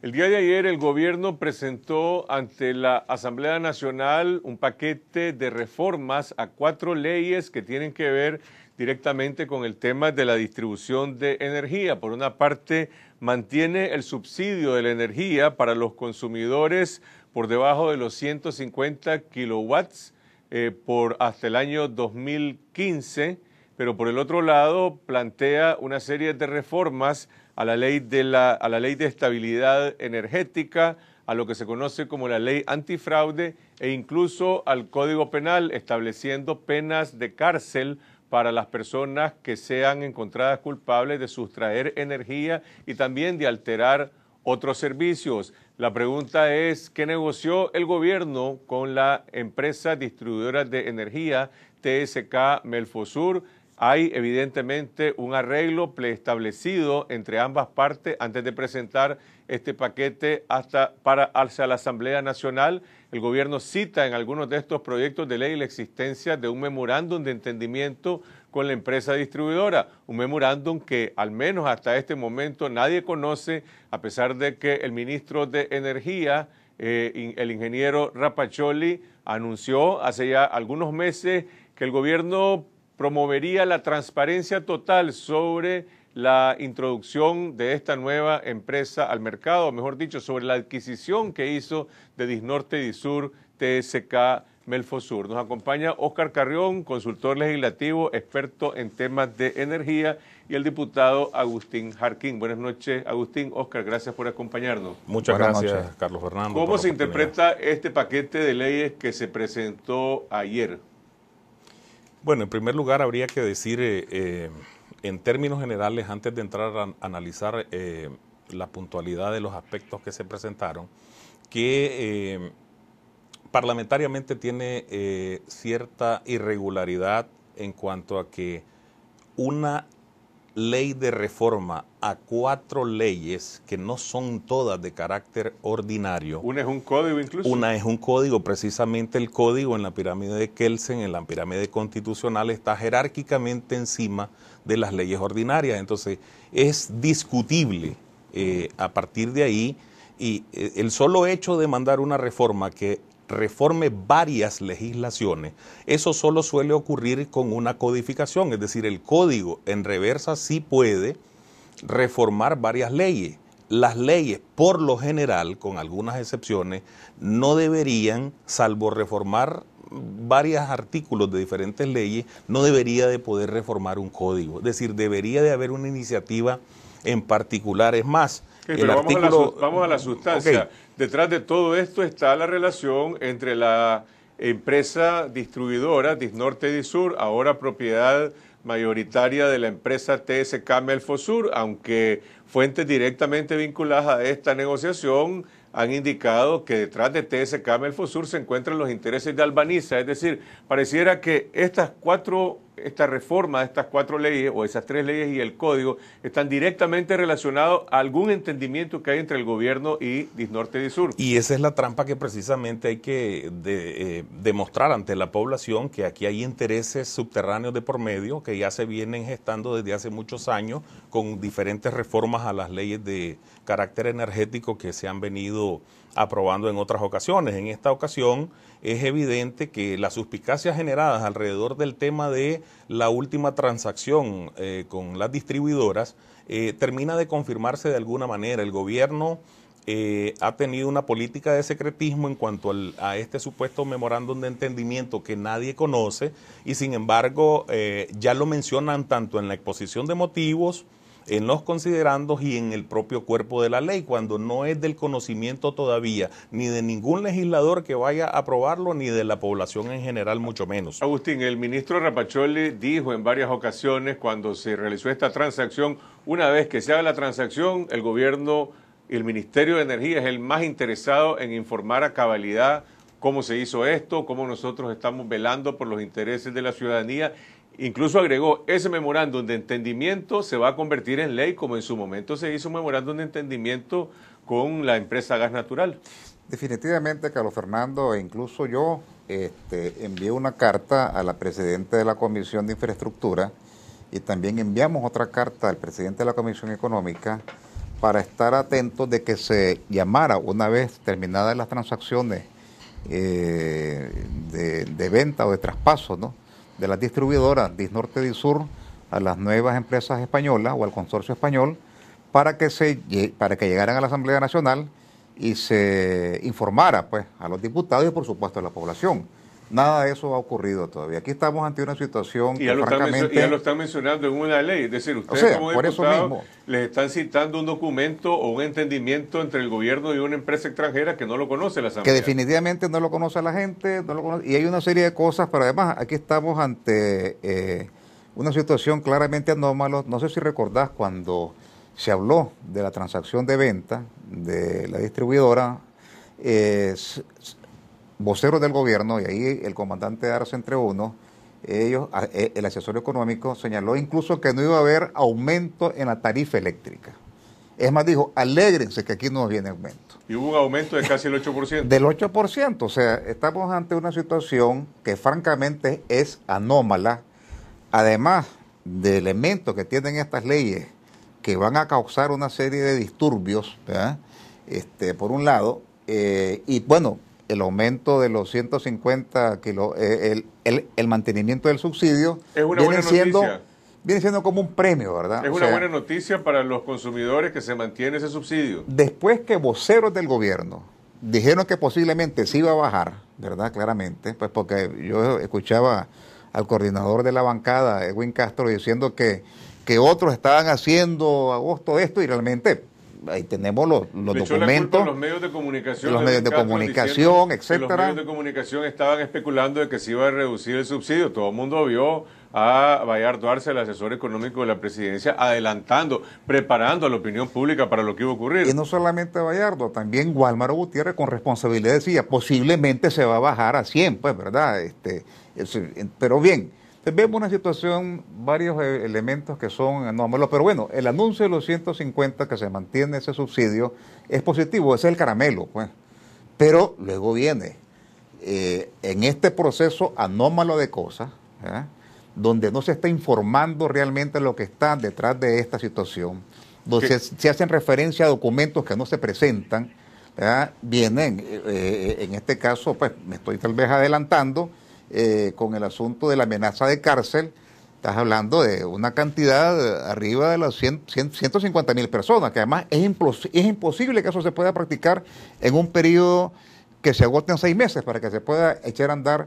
El día de ayer el gobierno presentó ante la Asamblea Nacional un paquete de reformas a cuatro leyes que tienen que ver directamente con el tema de la distribución de energía. Por una parte, mantiene el subsidio de la energía para los consumidores por debajo de los 150 kilowatts eh, por hasta el año 2015 pero por el otro lado plantea una serie de reformas a la ley de, la, a la ley de estabilidad energética, a lo que se conoce como la ley antifraude e incluso al Código Penal, estableciendo penas de cárcel para las personas que sean encontradas culpables de sustraer energía y también de alterar otros servicios. La pregunta es, ¿qué negoció el gobierno con la empresa distribuidora de energía TSK Melfosur? Hay evidentemente un arreglo preestablecido entre ambas partes antes de presentar este paquete hasta para a la Asamblea Nacional. El gobierno cita en algunos de estos proyectos de ley la existencia de un memorándum de entendimiento con la empresa distribuidora, un memorándum que al menos hasta este momento nadie conoce, a pesar de que el ministro de Energía, eh, el ingeniero Rapacholi, anunció hace ya algunos meses que el gobierno promovería la transparencia total sobre la introducción de esta nueva empresa al mercado, o mejor dicho, sobre la adquisición que hizo de Disnorte Disur TSK Melfosur. Nos acompaña Oscar Carrión, consultor legislativo, experto en temas de energía, y el diputado Agustín Jarquín. Buenas noches, Agustín. Oscar, gracias por acompañarnos. Muchas gracias, Carlos Fernando. ¿Cómo se interpreta este paquete de leyes que se presentó ayer? Bueno, en primer lugar habría que decir, eh, eh, en términos generales, antes de entrar a analizar eh, la puntualidad de los aspectos que se presentaron, que parlamentariamente tiene cierta irregularidad en cuanto a que una ley de reforma a cuatro leyes que no son todas de carácter ordinario. Una es un código incluso. Una es un código, precisamente el código en la pirámide de Kelsen, en la pirámide constitucional, está jerárquicamente encima de las leyes ordinarias. Entonces, es discutible eh, a partir de ahí y eh, el solo hecho de mandar una reforma que reforme varias legislaciones, eso solo suele ocurrir con una codificación, es decir, el código en reversa sí puede reformar varias leyes. Las leyes, por lo general, con algunas excepciones, no deberían, salvo reformar varios artículos de diferentes leyes, no debería de poder reformar un código. Es decir, debería de haber una iniciativa en particular. Es más, vamos, a la, sustancia. Detrás de todo esto está la relación entre la empresa distribuidora Disnorte Disur, ahora propiedad mayoritaria de la empresa TSK Melfosur, aunque fuentes directamente vinculadas a esta negociación han indicado que detrás de TSK Melfosur se encuentran los intereses de Albaniza, es decir, pareciera que estas cuatro esta reforma de estas cuatro leyes o esas tres leyes y el código están directamente relacionados a algún entendimiento que hay entre el gobierno y Disnorte y Sur. Y esa es la trampa que precisamente hay que eh, demostrar ante la población que aquí hay intereses subterráneos de por medio que ya se vienen gestando desde hace muchos años con diferentes reformas a las leyes de carácter energético que se han venido aprobando en otras ocasiones. En esta ocasión es evidente que las suspicacias generadas alrededor del tema de la última transacción eh, con las distribuidoras eh, termina de confirmarse de alguna manera. El gobierno eh, ha tenido una política de secretismo en cuanto a este supuesto memorándum de entendimiento que nadie conoce y sin embargo ya lo mencionan tanto en la exposición de motivos, en los considerandos y en el propio cuerpo de la ley, cuando no es del conocimiento todavía ni de ningún legislador que vaya a aprobarlo, ni de la población en general, mucho menos. Agustín, el ministro Rapacholi dijo en varias ocasiones cuando se realizó esta transacción, una vez que se haga la transacción, el gobierno y el Ministerio de Energía es el más interesado en informar a cabalidad cómo se hizo esto, cómo nosotros estamos velando por los intereses de la ciudadanía Incluso agregó, ese memorándum de entendimiento se va a convertir en ley como en su momento se hizo un memorándum de entendimiento con la empresa Gas Natural. Definitivamente, Carlos Fernando, e incluso yo este, envié una carta a la presidenta de la Comisión de Infraestructura y también enviamos otra carta al presidente de la Comisión Económica para estar atentos de que se llamara una vez terminadas las transacciones eh, de, de, venta o de traspaso, ¿no? de las distribuidoras Norte y Sur a las nuevas empresas españolas o al consorcio español para que, se, para que llegaran a la Asamblea Nacional y se informara pues, a los diputados y por supuesto a la población Nada de eso ha ocurrido todavía. Aquí estamos ante una situación que francamente... ya lo están mencionando en una ley, es decir, ustedes como por eso les están citando un documento o un entendimiento entre el gobierno y una empresa extranjera que no lo conoce la Asamblea. Que definitivamente no lo conoce la gente, y hay una serie de cosas, pero además aquí estamos ante eh, una situación claramente anómala. No sé si recordás cuando se habló de la transacción de venta de la distribuidora, eh, voceros del gobierno, y ahí el comandante Arce entre uno, ellos, e, el asesor económico señaló incluso que no iba a haber aumento en la tarifa eléctrica. Es más, dijo, alégrense que aquí no viene aumento. Y hubo un aumento de casi el 8%. Del 8%, o sea, estamos ante una situación que francamente es anómala. Además de elementos que tienen estas leyes que van a causar una serie de disturbios, Este, por un lado, eh, y bueno, el aumento de los 150 kilos, eh, el, mantenimiento del subsidio, viene siendo, viene siendo como un premio, ¿verdad? Es una buena noticia para los consumidores que se mantiene ese subsidio. Después que voceros del gobierno dijeron que posiblemente sí iba a bajar, ¿verdad? Claramente, pues porque yo escuchaba al coordinador de la bancada, Edwin Castro, diciendo que, que otros estaban haciendo agosto esto y realmente ahí tenemos los, documentos. los medios de comunicación. Los medios de comunicación, etcétera. Los medios de comunicación estaban especulando de que se iba a reducir el subsidio. Todo el mundo vio a Bayardo Arce, el asesor económico de la presidencia, adelantando, preparando a la opinión pública para lo que iba a ocurrir. Y no solamente Bayardo, también Gualmaro Gutiérrez con responsabilidad decía, posiblemente se va a bajar a 100, pues, ¿verdad? Este, pero bien, eh, vemos una situación, varios eh, elementos que son anómalos, pero bueno, el anuncio de los 150 que se mantiene ese subsidio es positivo, ese es el caramelo, pues. Pero luego viene, eh, en este proceso anómalo de cosas, donde no se está informando realmente lo que está detrás de esta situación, donde se, hacen referencia a documentos que no se presentan, vienen, en este caso, pues me estoy tal vez adelantando, eh, con el asunto de la amenaza de cárcel, estás hablando de una cantidad arriba de las 150 mil personas, que además es, es imposible que eso se pueda practicar en un periodo que se agote en seis meses para que se pueda echar a andar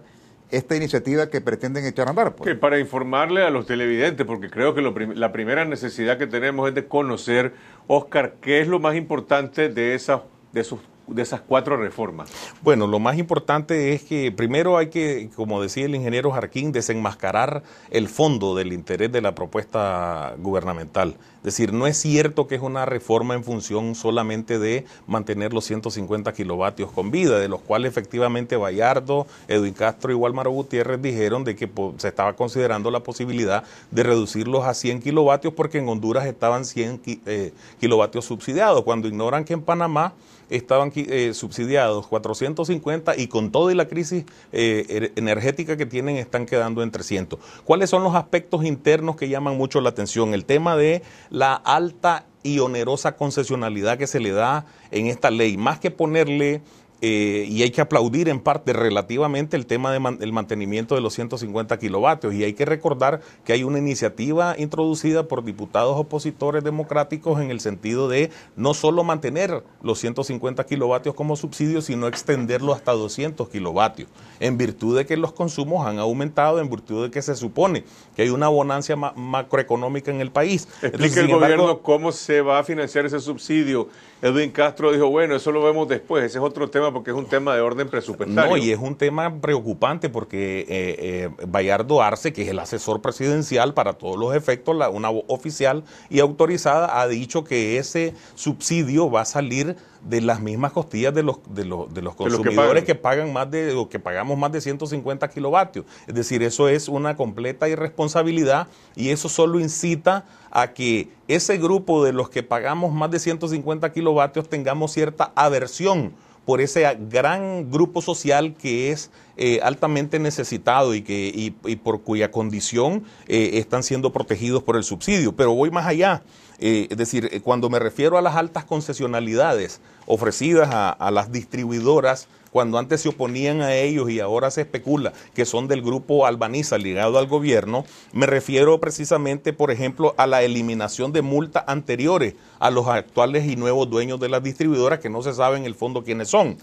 esta iniciativa que pretenden echar a andar. Pues. Que para informarle a los televidentes, porque creo que la primera necesidad que tenemos es de conocer, Oscar, qué es lo más importante de, esas, de esos de esas cuatro reformas? Bueno, lo más importante es que primero hay que, como decía el ingeniero Jarquín, desenmascarar el fondo del interés de la propuesta gubernamental. Es decir, no es cierto que es una reforma en función solamente de mantener los 150 kilovatios con vida, de los cuales efectivamente Bayardo, Edwin Castro y Walmaro Gutiérrez dijeron de que se estaba considerando la posibilidad de reducirlos a 100 kilovatios porque en Honduras estaban 100 eh, kilovatios subsidiados, cuando ignoran que en Panamá estaban eh, subsidiados 450 y con toda la crisis eh, er-, energética que tienen están quedando en 300. ¿Cuáles son los aspectos internos que llaman mucho la atención? El tema de la alta y onerosa concesionalidad que se le da en esta ley, más que ponerle eh, y hay que aplaudir en parte relativamente el tema del mantenimiento de los 150 kilovatios. Y hay que recordar que hay una iniciativa introducida por diputados opositores democráticos en el sentido de no solo mantener los 150 kilovatios como subsidio, sino extenderlo hasta 200 kilovatios, en virtud de que los consumos han aumentado, en virtud de que se supone que hay una bonancia macroeconómica en el país. Explique el gobierno cómo se va a financiar ese subsidio. Edwin Castro dijo, bueno, eso lo vemos después, ese es otro tema porque es un tema de orden presupuestario. No, y es un tema preocupante porque eh, eh Bayardo Arce, que es el asesor presidencial para todos los efectos, la, una oficial y autorizada, ha dicho que ese subsidio va a salir de las mismas costillas de los, de los, consumidores que, pagan. más de, o que pagamos más de 150 kilovatios. Es decir, eso es una completa irresponsabilidad y eso solo incita a que ese grupo de los que pagamos más de 150 kilovatios tengamos cierta aversión por ese gran grupo social que es eh, altamente necesitado y, que, y, por cuya condición eh, están siendo protegidos por el subsidio. Pero voy más allá. Eh, es decir, eh, cuando me refiero a las altas concesionalidades ofrecidas a, a las distribuidoras, cuando antes se oponían a ellos y ahora se especula que son del grupo albaniza ligado al gobierno, me refiero precisamente, por ejemplo, a la eliminación de multas anteriores a los actuales y nuevos dueños de las distribuidoras que no se sabe en el fondo quiénes son.